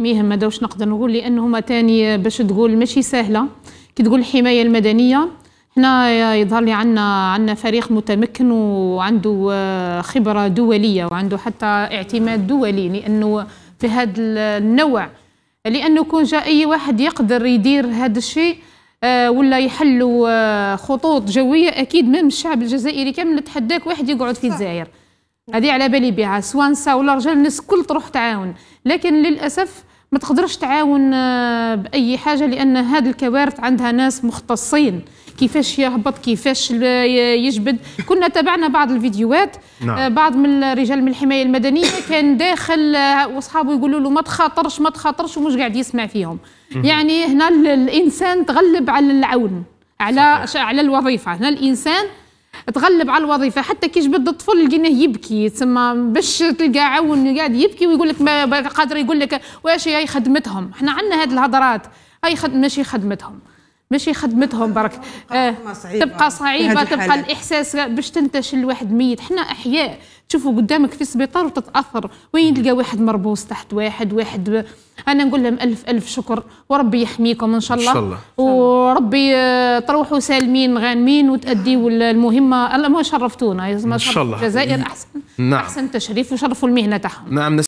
ميهم هذا واش نقدر نقول لانه هما تاني باش تقول ماشي سهله كي تقول الحمايه المدنيه هنا يظهر لي عندنا عندنا فريق متمكن وعنده آه، خبره دوليه وعنده حتى اعتماد دولي لانه في هذا النوع لانه كون جاء اي واحد يقدر يدير هذا الشيء آه، ولا يحلوا آه، خطوط جويه اكيد ميم الشعب الجزائري كامل تحداك واحد يقعد في الجزائر هذه على بالي بها سوانسا ولا رجال الناس كل تروح تعاون لكن للاسف ما تقدرش تعاون آه، باي حاجه لان هذه الكوارث عندها ناس مختصين كيفاش يهبط كيفاش يجبد كنا تابعنا بعض الفيديوهات نعم. آه، بعض من الرجال من الحمايه المدنيه كان داخل آه، واصحابه يقولوا له ما تخاطرش ما تخاطرش ومش قاعد يسمع فيهم يعني هنا الانسان تغلب على العون على على الوظيفه هنا الانسان تغلب على الوظيفه حتى كي جبد الطفل لقيناه يبكي تسمى باش تلقى عون قاعد يبكي ويقول لك ما قادر يقول لك واش هي خدمتهم احنا عندنا هذه الهضرات اي خد ماشي خدمتهم ماشي خدمتهم برك تبقى آه، الاحساس باش تنتشل الواحد ميت حنا احياء تشوفوا قدامك في السبيطار وتتاثر وين تلقى واحد مربوص تحت واحد واحد انا نقول لهم الف الف شكر وربي يحميكم ان شاء الله, إن شاء الله. وربي آه، تروحوا سالمين غانمين وتاديوا المهمه ما شرفتونا ان شاء الله الجزائر احسن نعم. احسن تشريف وشرفوا المهنه تاعهم نعم